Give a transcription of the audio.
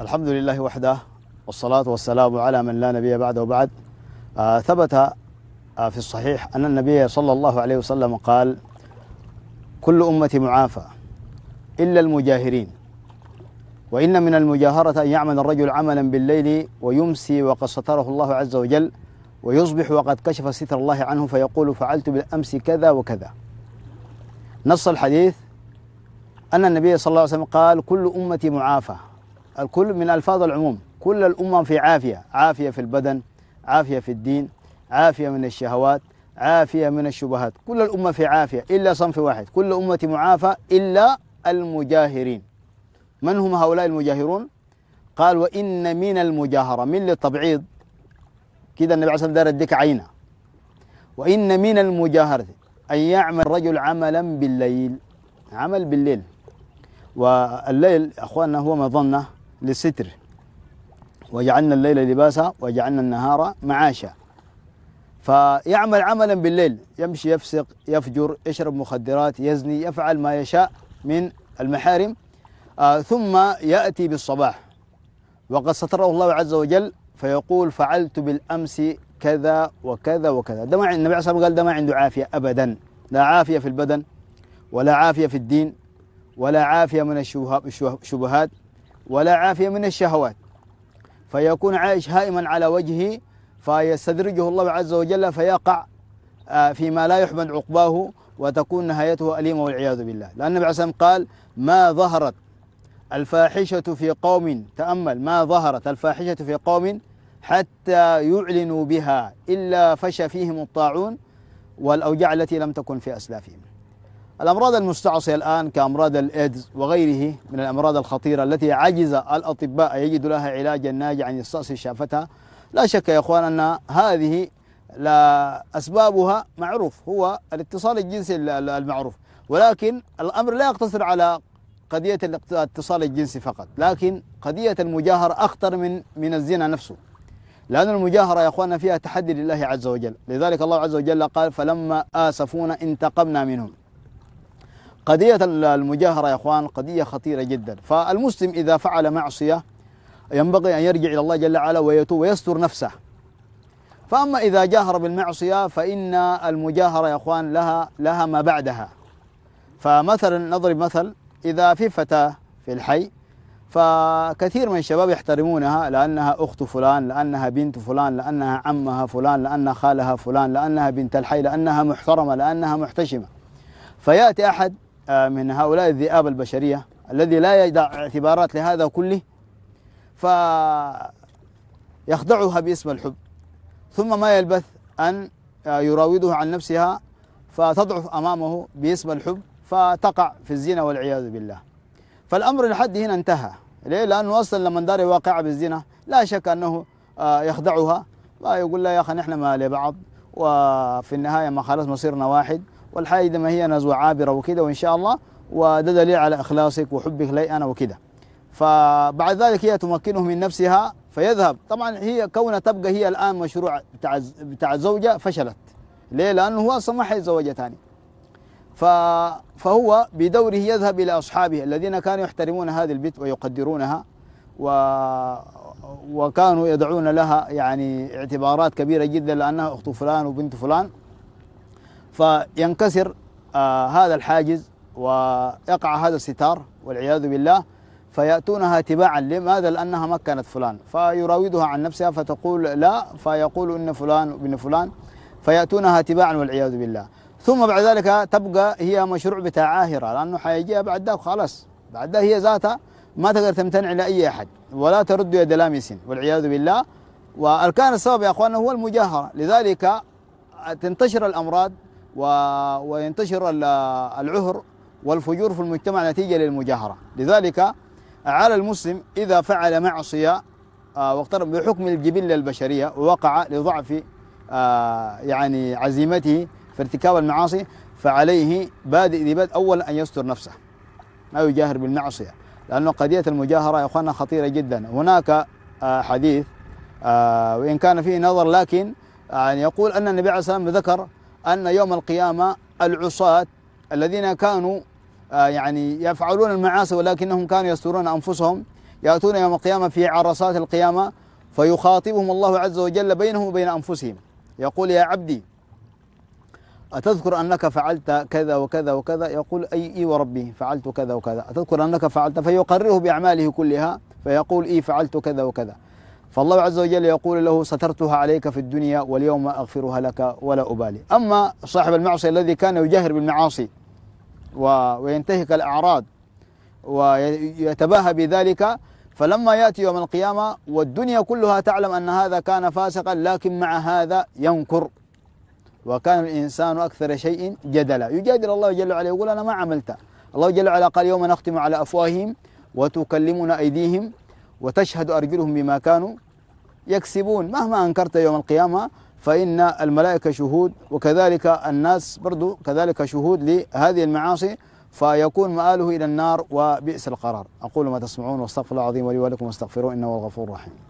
الحمد لله وحده والصلاة والسلام على من لا نبي بعده وبعد آه ثبت آه في الصحيح أن النبي صلى الله عليه وسلم قال كل أمتي معافى إلا المجاهرين وإن من المجاهرة أن يعمل الرجل عملا بالليل ويمسي وقد ستره الله عز وجل ويصبح وقد كشف ستر الله عنه فيقول فعلت بالأمس كذا وكذا نص الحديث أن النبي صلى الله عليه وسلم قال كل أمتي معافى الكل من ألفاظ العموم كل الأمم في عافية عافية في البدن عافية في الدين عافية من الشهوات عافية من الشبهات كل الأمة في عافية إلا صنف واحد كل أمة معافى إلا المجاهرين من هم هؤلاء المجاهرون قال وإن من المجاهرة من للتبعيض كده النبي عليه الصلاة والسلام دار الدك عينه وإن من المجاهرة أن يعمل رجل عملا بالليل عمل بالليل والليل أخواننا هو مظنة للستر وجعلنا الليل لباسا وجعلنا النهار معاشا فيعمل عملا بالليل يمشي يفسق يفجر يشرب مخدرات يزني يفعل ما يشاء من المحارم آه ثم يأتي بالصباح وقد ستره الله عز وجل فيقول فعلت بالأمس كذا وكذا وكذا ده ما النبي عليه الصلاة والسلام قال ده ما عنده عافية أبدا لا عافية في البدن ولا عافية في الدين ولا عافية من الشبهات ولا عافية من الشهوات فيكون عايش هائما على وجهه فيستدرجه الله عز وجل فيقع آه، فيما لا يحمد عقباه وتكون نهايته أليمة والعياذ بالله لأن النبي عليه الصلاة قال ما ظهرت الفاحشة في قوم تأمل ما ظهرت الفاحشة في قوم حتى يعلنوا بها إلا فشى فيهم الطاعون والأوجاع التي لم تكن في أسلافهم الأمراض المستعصية الآن كأمراض الإيدز وغيره من الأمراض الخطيرة التي عجز الأطباء يجدوا لها علاجا ناجعا يستعصي شافتها لا شك يا إخوان أن هذه لا أسبابها معروف هو الاتصال الجنسي المعروف ولكن الأمر لا يقتصر على قضية الاتصال الجنسي فقط لكن قضية المجاهرة أخطر من من الزنا نفسه لأن المجاهرة يا أخواننا فيها تحدي لله عز وجل لذلك الله عز وجل قال فلما آسفونا انتقمنا منهم قضية المجاهرة يا أخوان قضية خطيرة جدا فالمسلم إذا فعل معصية ينبغي أن يرجع إلى الله جل وعلا ويتوب ويستر نفسه فأما إذا جاهر بالمعصية فإن المجاهرة يا أخوان لها لها ما بعدها فمثلا نضرب مثل إذا في فتاة في الحي فكثير من الشباب يحترمونها لأنها أخت فلان لأنها بنت فلان لأنها عمها فلان لأنها خالها فلان لأنها بنت الحي لأنها محترمة لأنها محتشمة فيأتي أحد آه، من هؤلاء الذئاب البشرية الذي لا يدع اعتبارات لهذا كله فيخدعها باسم الحب ثم ما يلبث أن آه، يراودها عن نفسها فتضعف أمامه باسم الحب فتقع في الزنا والعياذ بالله فالأمر لحد هنا انتهى ليه؟ لأنه أصلا لما دار واقعة بالزنا لا شك أنه آه، يخدعها ويقول لها يا أخي نحن ما لبعض وفي النهاية ما خلاص مصيرنا واحد والحاجة ما هي نزوة عابرة وكذا وإن شاء الله وده دليل على إخلاصك وحبك لي أنا وكذا فبعد ذلك هي تمكنه من نفسها فيذهب طبعا هي كونها تبقى هي الآن مشروع بتاع بتاع الزوجة فشلت ليه؟ لأنه هو أصلا ما حيتزوجها ثاني فهو بدوره يذهب إلى أصحابه الذين كانوا يحترمون هذه البيت ويقدرونها و وكانوا يدعون لها يعني اعتبارات كبيرة جدا لأنها أخت فلان وبنت فلان فينكسر آه، هذا الحاجز ويقع هذا الستار والعياذ بالله فيأتونها تباعا لماذا لأنها مكنت فلان فيراودها عن نفسها فتقول لا فيقول إن فلان ابن فلان فيأتونها تباعا والعياذ بالله ثم بعد ذلك تبقى هي مشروع بتاع عاهرة لأنه حيجيها بعد ذلك خلاص بعد هي ذاتها ما تقدر تمتنع لأي أحد ولا ترد يد لامس والعياذ بالله والكان السبب يا أخواننا هو المجاهرة لذلك تنتشر الأمراض وينتشر العهر والفجور في المجتمع نتيجة للمجاهرة لذلك على المسلم إذا فعل معصية آه، واقترب بحكم الجبلة البشرية ووقع لضعف آه، يعني عزيمته في ارتكاب المعاصي فعليه بادئ ذي بدء أولا أن يستر نفسه ما يجاهر بالمعصية لأنه قضية المجاهرة يا أخوانا خطيرة جدا هناك آه، حديث وإن كان فيه نظر لكن يعني يقول أن النبي عليه الصلاة والسلام ذكر أن يوم القيامة العصاة الذين كانوا آه، يعني يفعلون المعاصي ولكنهم كانوا يسترون أنفسهم يأتون يوم القيامة في عرصات القيامة فيخاطبهم الله عز وجل بينهم وبين أنفسهم يقول يا عبدي أتذكر أنك فعلت كذا وكذا وكذا يقول أي إي وربي فعلت كذا وكذا أتذكر أنك فعلت فيقرره بأعماله كلها فيقول إي فعلت كذا وكذا فالله عز وجل يقول له سترتها عليك في الدنيا واليوم أغفرها لك ولا أبالي أما صاحب المعصية الذي كان يجاهر بالمعاصي وينتهك الأعراض ويتباهى بذلك فلما يأتي يوم القيامة والدنيا كلها تعلم أن هذا كان فاسقا لكن مع هذا ينكر وكان الإنسان أكثر شيء جدلا يجادل الله جل وعلا يقول أنا ما عملت الله جل وعلا قال يوم نختم على أفواههم وتكلمنا أيديهم وتشهد أرجلهم بما كانوا يكسبون مهما أنكرت يوم القيامة فإن الملائكة شهود وكذلك الناس برضو كذلك شهود لهذه المعاصي فيكون مآله إلى النار وبئس القرار أقول ما تسمعون واستغفر الله العظيم ولي ولكم واستغفروه إنه الغفور الرحيم